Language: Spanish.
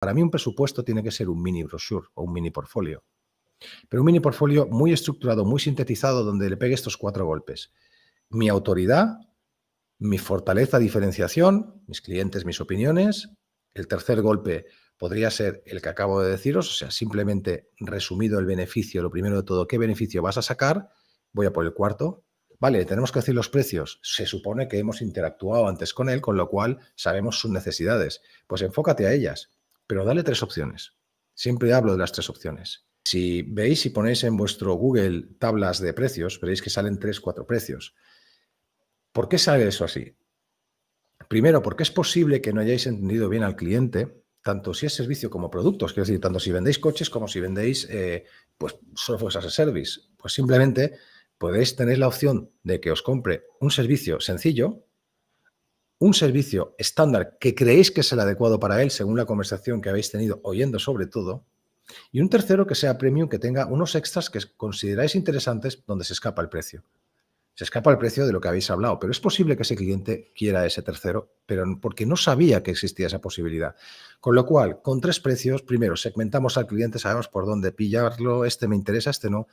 Para mí un presupuesto tiene que ser un mini brochure o un mini portfolio. Pero un mini portfolio muy estructurado, muy sintetizado, donde le pegue estos cuatro golpes. Mi autoridad, mi fortaleza, diferenciación, mis clientes, mis opiniones. El tercer golpe podría ser el que acabo de deciros, o sea, simplemente resumido el beneficio, lo primero de todo, ¿qué beneficio vas a sacar? Voy a por el cuarto. Vale, tenemos que decir los precios. Se supone que hemos interactuado antes con él, con lo cual sabemos sus necesidades. Pues enfócate a ellas pero dale tres opciones. Siempre hablo de las tres opciones. Si veis y ponéis en vuestro Google tablas de precios, veréis que salen tres, cuatro precios. ¿Por qué sale eso así? Primero, porque es posible que no hayáis entendido bien al cliente, tanto si es servicio como productos, quiero decir, tanto si vendéis coches como si vendéis eh, pues, software as a service. Pues simplemente podéis tener la opción de que os compre un servicio sencillo, un servicio estándar que creéis que es el adecuado para él según la conversación que habéis tenido oyendo sobre todo, y un tercero que sea premium que tenga unos extras que consideráis interesantes donde se escapa el precio. Se escapa el precio de lo que habéis hablado, pero es posible que ese cliente quiera ese tercero, pero porque no sabía que existía esa posibilidad. Con lo cual, con tres precios, primero segmentamos al cliente, sabemos por dónde pillarlo, este me interesa, este no,